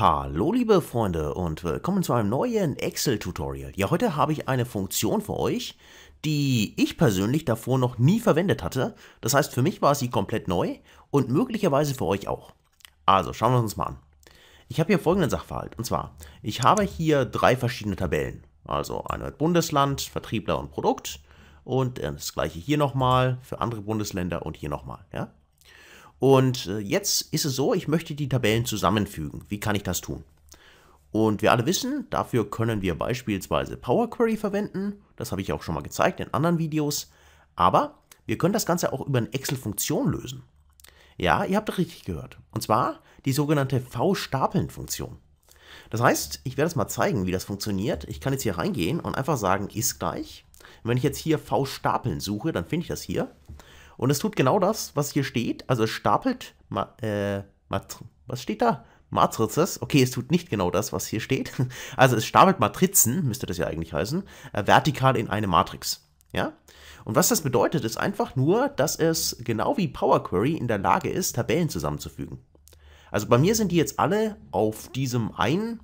Hallo liebe Freunde und willkommen zu einem neuen Excel-Tutorial. Ja, heute habe ich eine Funktion für euch, die ich persönlich davor noch nie verwendet hatte. Das heißt, für mich war sie komplett neu und möglicherweise für euch auch. Also, schauen wir uns mal an. Ich habe hier folgenden Sachverhalt. Und zwar, ich habe hier drei verschiedene Tabellen. Also eine mit Bundesland, Vertriebler und Produkt. Und äh, das gleiche hier nochmal für andere Bundesländer und hier nochmal. Ja? Und äh, jetzt ist es so, ich möchte die Tabellen zusammenfügen. Wie kann ich das tun? Und wir alle wissen, dafür können wir beispielsweise Power Query verwenden. Das habe ich auch schon mal gezeigt in anderen Videos. Aber wir können das Ganze auch über eine Excel-Funktion lösen. Ja, ihr habt richtig gehört. Und zwar die sogenannte V-Stapeln-Funktion. Das heißt, ich werde es mal zeigen, wie das funktioniert. Ich kann jetzt hier reingehen und einfach sagen, ist gleich. Und wenn ich jetzt hier V-Stapeln suche, dann finde ich das hier. Und es tut genau das, was hier steht. Also es stapelt, ma äh, was steht da? Matrizes. Okay, es tut nicht genau das, was hier steht. Also es stapelt Matrizen, müsste das ja eigentlich heißen, äh, vertikal in eine Matrix. Ja? Und was das bedeutet, ist einfach nur, dass es genau wie Power Query in der Lage ist, Tabellen zusammenzufügen. Also bei mir sind die jetzt alle auf diesem einen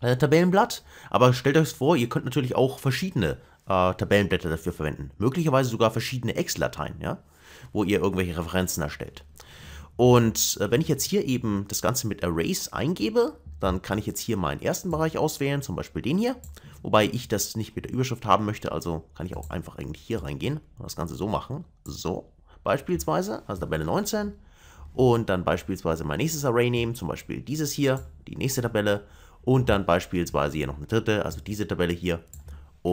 äh, Tabellenblatt, aber stellt euch vor, ihr könnt natürlich auch verschiedene äh, Tabellenblätter dafür verwenden. Möglicherweise sogar verschiedene excel lateien ja, wo ihr irgendwelche Referenzen erstellt. Und äh, wenn ich jetzt hier eben das Ganze mit Arrays eingebe, dann kann ich jetzt hier meinen ersten Bereich auswählen, zum Beispiel den hier. Wobei ich das nicht mit der Überschrift haben möchte, also kann ich auch einfach eigentlich hier reingehen und das Ganze so machen. So, beispielsweise, also Tabelle 19. Und dann beispielsweise mein nächstes Array nehmen, zum Beispiel dieses hier, die nächste Tabelle. Und dann beispielsweise hier noch eine dritte, also diese Tabelle hier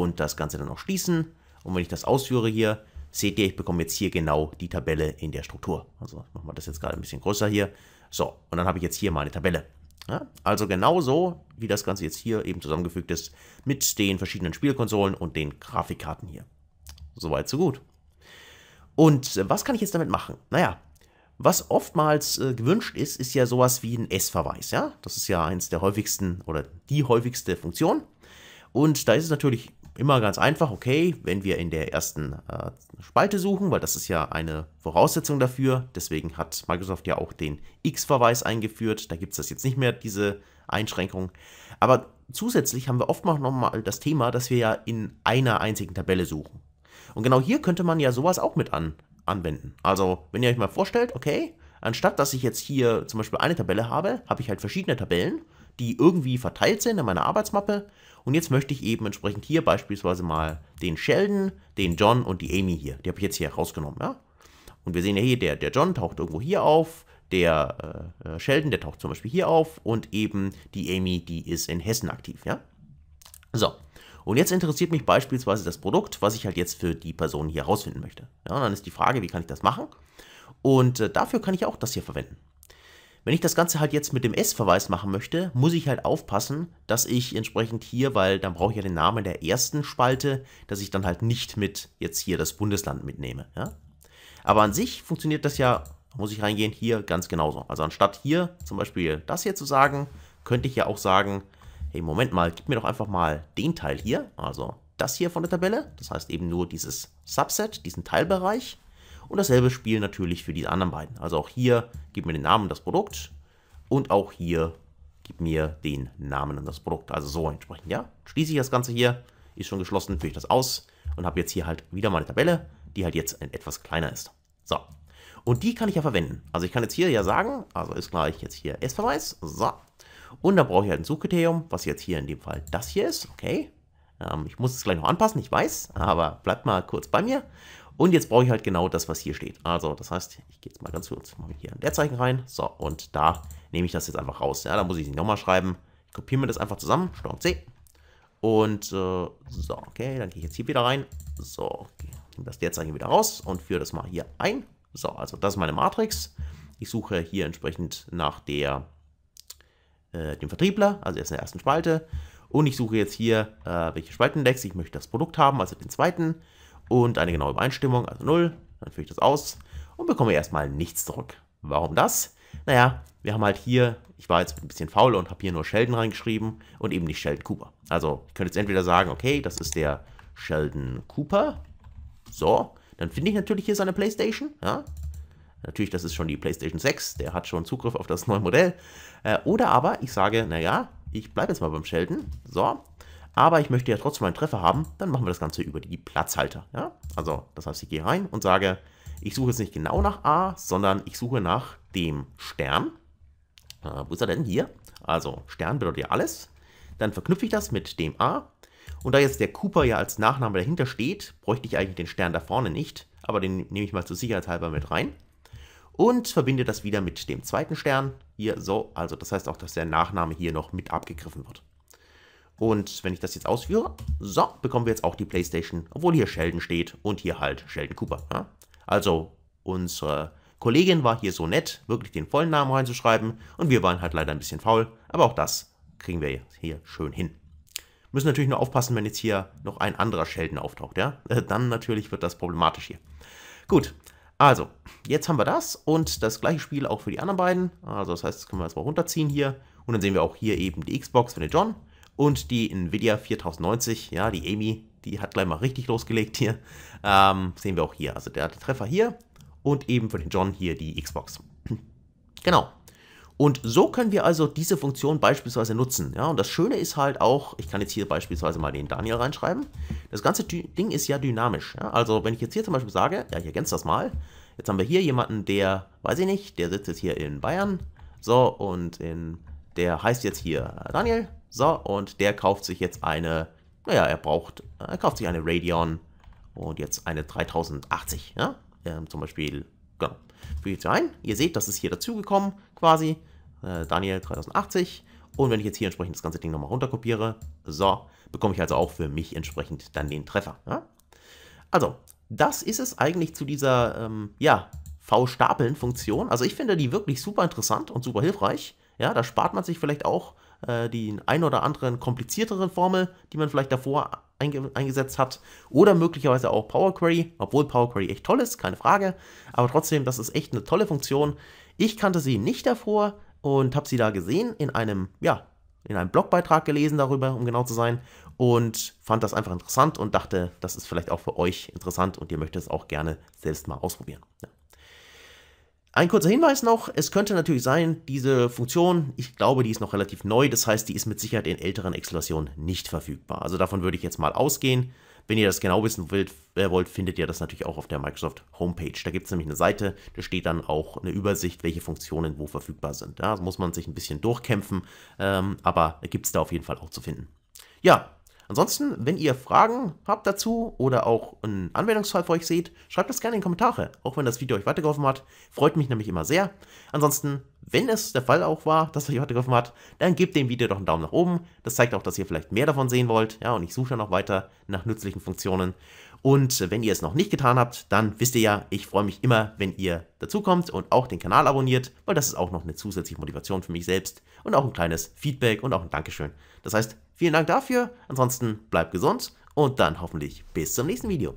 und das Ganze dann auch schließen. Und wenn ich das ausführe hier, seht ihr, ich bekomme jetzt hier genau die Tabelle in der Struktur. Also machen wir das jetzt gerade ein bisschen größer hier. So, und dann habe ich jetzt hier meine Tabelle. Ja, also genauso, wie das Ganze jetzt hier eben zusammengefügt ist, mit den verschiedenen Spielkonsolen und den Grafikkarten hier. Soweit, so gut. Und äh, was kann ich jetzt damit machen? Naja, was oftmals äh, gewünscht ist, ist ja sowas wie ein S-Verweis. Ja? Das ist ja eins der häufigsten oder die häufigste Funktion. Und da ist es natürlich immer ganz einfach, okay, wenn wir in der ersten äh, Spalte suchen, weil das ist ja eine Voraussetzung dafür, deswegen hat Microsoft ja auch den X-Verweis eingeführt, da gibt es das jetzt nicht mehr, diese Einschränkung. Aber zusätzlich haben wir oftmals nochmal das Thema, dass wir ja in einer einzigen Tabelle suchen. Und genau hier könnte man ja sowas auch mit an, anwenden. Also, wenn ihr euch mal vorstellt, okay, anstatt dass ich jetzt hier zum Beispiel eine Tabelle habe, habe ich halt verschiedene Tabellen, die irgendwie verteilt sind in meiner Arbeitsmappe und jetzt möchte ich eben entsprechend hier beispielsweise mal den Sheldon, den John und die Amy hier. Die habe ich jetzt hier rausgenommen, ja? Und wir sehen ja hier, der, der John taucht irgendwo hier auf, der äh, äh Sheldon, der taucht zum Beispiel hier auf und eben die Amy, die ist in Hessen aktiv, ja? So. Und jetzt interessiert mich beispielsweise das Produkt, was ich halt jetzt für die Person hier rausfinden möchte. Ja, und dann ist die Frage, wie kann ich das machen? Und äh, dafür kann ich auch das hier verwenden. Wenn ich das Ganze halt jetzt mit dem S-Verweis machen möchte, muss ich halt aufpassen, dass ich entsprechend hier, weil dann brauche ich ja den Namen der ersten Spalte, dass ich dann halt nicht mit jetzt hier das Bundesland mitnehme. Ja? Aber an sich funktioniert das ja, muss ich reingehen, hier ganz genauso. Also anstatt hier zum Beispiel das hier zu sagen, könnte ich ja auch sagen, hey, Moment mal, gib mir doch einfach mal den Teil hier, also das hier von der Tabelle, das heißt eben nur dieses Subset, diesen Teilbereich und dasselbe Spiel natürlich für die anderen beiden. Also auch hier gib mir den Namen und das Produkt und auch hier gib mir den Namen und das Produkt. Also so entsprechend, ja. Schließe ich das Ganze hier, ist schon geschlossen, führe ich das aus und habe jetzt hier halt wieder meine Tabelle, die halt jetzt etwas kleiner ist. So, und die kann ich ja verwenden. Also ich kann jetzt hier ja sagen, also ist gleich jetzt hier S-Verweis, so. Und da brauche ich halt ein Suchkriterium, was jetzt hier in dem Fall das hier ist, okay. Ähm, ich muss es gleich noch anpassen, ich weiß, aber bleibt mal kurz bei mir. Und jetzt brauche ich halt genau das, was hier steht. Also, das heißt, ich gehe jetzt mal ganz kurz mache hier ein Leerzeichen rein. So, und da nehme ich das jetzt einfach raus. Ja, da muss ich nicht nochmal schreiben. Ich kopiere mir das einfach zusammen. Steuerung C. Und äh, so, okay, dann gehe ich jetzt hier wieder rein. So, okay. nehme das Leerzeichen wieder raus und führe das mal hier ein. So, also das ist meine Matrix. Ich suche hier entsprechend nach der, äh, dem Vertriebler, also erst in der ersten Spalte. Und ich suche jetzt hier, äh, welche Spaltenindex. Ich möchte das Produkt haben, also den zweiten und eine genaue Übereinstimmung, also 0. Dann führe ich das aus und bekomme erstmal nichts zurück. Warum das? Naja, wir haben halt hier, ich war jetzt ein bisschen faul und habe hier nur Sheldon reingeschrieben und eben nicht Sheldon Cooper. Also ich könnte jetzt entweder sagen, okay, das ist der Sheldon Cooper. So, dann finde ich natürlich hier seine Playstation. Ja. Natürlich, das ist schon die Playstation 6, der hat schon Zugriff auf das neue Modell. Äh, oder aber ich sage, naja, ich bleibe jetzt mal beim Sheldon. So, aber ich möchte ja trotzdem einen Treffer haben, dann machen wir das Ganze über die Platzhalter. Ja? Also, das heißt, ich gehe rein und sage, ich suche jetzt nicht genau nach A, sondern ich suche nach dem Stern. Äh, wo ist er denn? Hier. Also, Stern bedeutet ja alles. Dann verknüpfe ich das mit dem A. Und da jetzt der Cooper ja als Nachname dahinter steht, bräuchte ich eigentlich den Stern da vorne nicht. Aber den nehme ich mal zur Sicherheit halber mit rein. Und verbinde das wieder mit dem zweiten Stern. Hier so, also das heißt auch, dass der Nachname hier noch mit abgegriffen wird. Und wenn ich das jetzt ausführe, so, bekommen wir jetzt auch die Playstation, obwohl hier Sheldon steht und hier halt Sheldon Cooper. Ja? Also unsere Kollegin war hier so nett, wirklich den vollen Namen reinzuschreiben und wir waren halt leider ein bisschen faul, aber auch das kriegen wir hier schön hin. Müssen natürlich nur aufpassen, wenn jetzt hier noch ein anderer Sheldon auftaucht, ja? Dann natürlich wird das problematisch hier. Gut, also, jetzt haben wir das und das gleiche Spiel auch für die anderen beiden. Also das heißt, das können wir jetzt mal runterziehen hier. Und dann sehen wir auch hier eben die Xbox von der John und die Nvidia 4090, ja, die Amy, die hat gleich mal richtig losgelegt hier. Ähm, sehen wir auch hier, also der Treffer hier und eben für den John hier die Xbox. genau. Und so können wir also diese Funktion beispielsweise nutzen. Ja, und das Schöne ist halt auch, ich kann jetzt hier beispielsweise mal den Daniel reinschreiben. Das ganze Ding ist ja dynamisch. Ja? Also wenn ich jetzt hier zum Beispiel sage, ja, ich ergänze das mal. Jetzt haben wir hier jemanden, der, weiß ich nicht, der sitzt jetzt hier in Bayern. So, und in, der heißt jetzt hier Daniel. So, und der kauft sich jetzt eine, naja, er braucht, er kauft sich eine Radeon und jetzt eine 3080, ja? Ähm, zum Beispiel, genau. Füge ich hier ein. Ihr seht, das ist hier dazugekommen quasi. Äh, Daniel 3080. Und wenn ich jetzt hier entsprechend das ganze Ding nochmal runterkopiere, so, bekomme ich also auch für mich entsprechend dann den Treffer. Ja? Also, das ist es eigentlich zu dieser, ähm, ja, V-Stapeln-Funktion. Also ich finde die wirklich super interessant und super hilfreich. Ja, da spart man sich vielleicht auch äh, die ein oder anderen komplizierteren Formel, die man vielleicht davor einge eingesetzt hat, oder möglicherweise auch Power Query, obwohl Power Query echt toll ist, keine Frage, aber trotzdem, das ist echt eine tolle Funktion. Ich kannte sie nicht davor und habe sie da gesehen in einem, ja, in einem Blogbeitrag gelesen darüber, um genau zu sein, und fand das einfach interessant und dachte, das ist vielleicht auch für euch interessant und ihr möchtet es auch gerne selbst mal ausprobieren. Ja. Ein kurzer Hinweis noch, es könnte natürlich sein, diese Funktion, ich glaube, die ist noch relativ neu, das heißt, die ist mit Sicherheit in älteren Excel-Versionen nicht verfügbar. Also davon würde ich jetzt mal ausgehen. Wenn ihr das genau wissen wollt, äh, findet ihr das natürlich auch auf der Microsoft Homepage. Da gibt es nämlich eine Seite, da steht dann auch eine Übersicht, welche Funktionen wo verfügbar sind. Da muss man sich ein bisschen durchkämpfen, ähm, aber gibt es da auf jeden Fall auch zu finden. Ja, Ansonsten, wenn ihr Fragen habt dazu oder auch einen Anwendungsfall für euch seht, schreibt das gerne in die Kommentare, auch wenn das Video euch weitergeholfen hat. Freut mich nämlich immer sehr. Ansonsten, wenn es der Fall auch war, dass es euch weitergeholfen hat, dann gebt dem Video doch einen Daumen nach oben. Das zeigt auch, dass ihr vielleicht mehr davon sehen wollt. Ja, und ich suche dann noch weiter nach nützlichen Funktionen. Und wenn ihr es noch nicht getan habt, dann wisst ihr ja, ich freue mich immer, wenn ihr dazukommt und auch den Kanal abonniert, weil das ist auch noch eine zusätzliche Motivation für mich selbst und auch ein kleines Feedback und auch ein Dankeschön. Das heißt, vielen Dank dafür. Ansonsten bleibt gesund und dann hoffentlich bis zum nächsten Video.